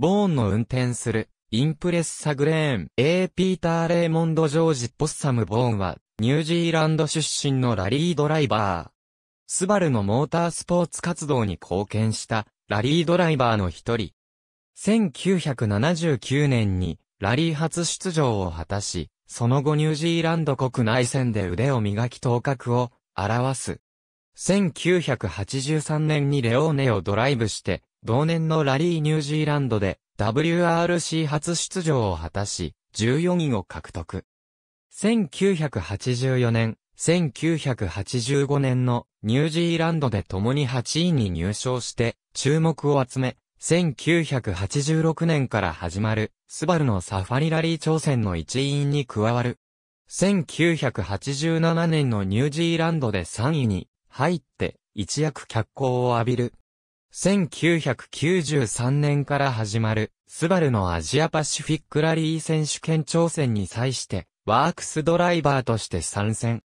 ボーンの運転する、インプレッサグレーン、A. ピーター・レーモンド・ジョージ・ポッサム・ボーンは、ニュージーランド出身のラリードライバー。スバルのモータースポーツ活動に貢献した、ラリードライバーの一人。1979年に、ラリー初出場を果たし、その後ニュージーランド国内戦で腕を磨き頭角を表す。1983年にレオーネをドライブして、同年のラリーニュージーランドで WRC 初出場を果たし、14位を獲得。1984年、1985年のニュージーランドで共に8位に入賞して注目を集め、1986年から始まるスバルのサファリラリー挑戦の一員に加わる。1987年のニュージーランドで3位に入って一躍脚光を浴びる。1993年から始まる、スバルのアジアパシフィックラリー選手権挑戦に際して、ワークスドライバーとして参戦。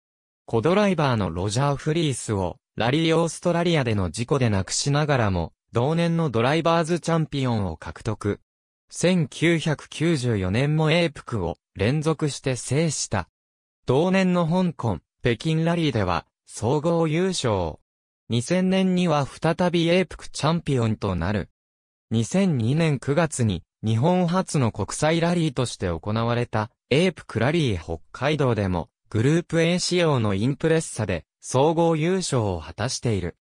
コドライバーのロジャー・フリースを、ラリーオーストラリアでの事故でなくしながらも、同年のドライバーズチャンピオンを獲得。1994年も英福を連続して制した。同年の香港、北京ラリーでは、総合優勝。2000年には再びエープクチャンピオンとなる。2002年9月に日本初の国際ラリーとして行われたエープクラリー北海道でもグループ A 仕様のインプレッサで総合優勝を果たしている。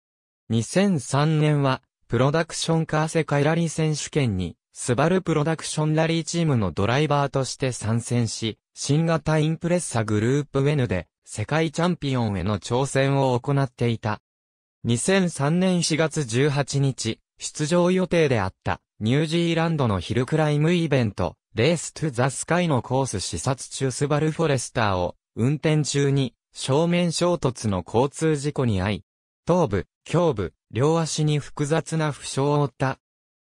2003年はプロダクションカー世界ラリー選手権にスバルプロダクションラリーチームのドライバーとして参戦し、新型インプレッサグループ N で世界チャンピオンへの挑戦を行っていた。2003年4月18日、出場予定であった、ニュージーランドのヒルクライムイベント、レーストゥザスカイのコース視察中スバルフォレスターを、運転中に、正面衝突の交通事故に遭い、頭部、胸部、両足に複雑な負傷を負った。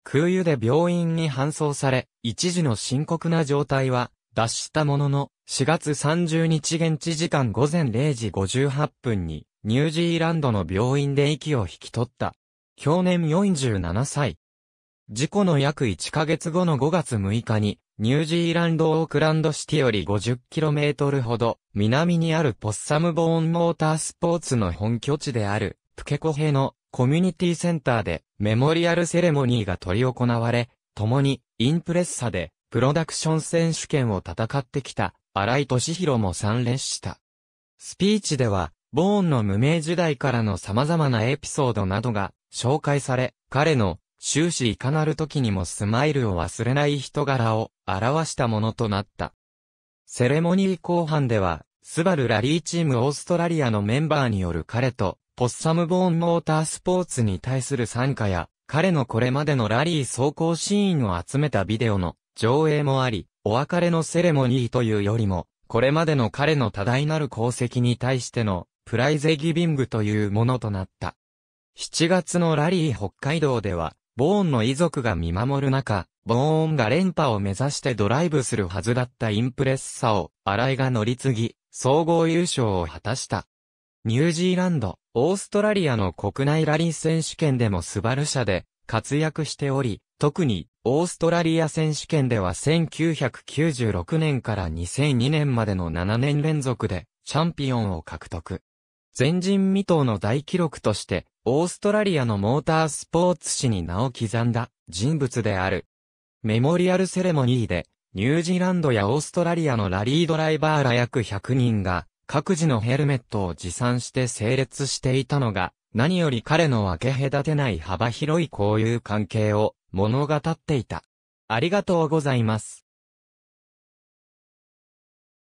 空輸で病院に搬送され、一時の深刻な状態は、脱したものの、4月30日現地時間午前0時58分に、ニュージーランドの病院で息を引き取った。去年47歳。事故の約1ヶ月後の5月6日に、ニュージーランドオークランドシティより 50km ほど、南にあるポッサムボーンモータースポーツの本拠地である、プケコヘのコミュニティセンターで、メモリアルセレモニーが取り行われ、共に、インプレッサで、プロダクション選手権を戦ってきた、荒井敏弘も参列した。スピーチでは、ボーンの無名時代からの様々なエピソードなどが紹介され、彼の終始いかなる時にもスマイルを忘れない人柄を表したものとなった。セレモニー後半では、スバルラリーチームオーストラリアのメンバーによる彼と、ポッサムボーンモータースポーツに対する参加や、彼のこれまでのラリー走行シーンを集めたビデオの上映もあり、お別れのセレモニーというよりも、これまでの彼の多大なる功績に対してのプライゼギビングというものとなった。7月のラリー北海道では、ボーンの遺族が見守る中、ボーンが連覇を目指してドライブするはずだったインプレッサを、新井が乗り継ぎ、総合優勝を果たした。ニュージーランド、オーストラリアの国内ラリー選手権でもスバル車で活躍しており、特にオーストラリア選手権では1996年から2002年までの7年連続でチャンピオンを獲得。前人未到の大記録として、オーストラリアのモータースポーツ史に名を刻んだ人物である。メモリアルセレモニーで、ニュージーランドやオーストラリアのラリードライバーら約100人が、各自のヘルメットを持参して整列していたのが、何より彼の分け隔てない幅広い交友関係を物語っていた。ありがとうございます。